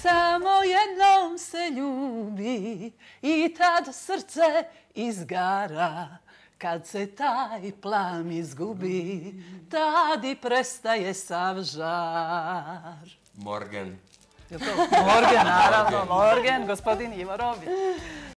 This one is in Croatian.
Samo jednom se ljubi i tad srce izgara. Kad se taj plam izgubi, tad i prestaje sav žar. Morgan. Morgan, naravno, Morgan, gospodin Ivo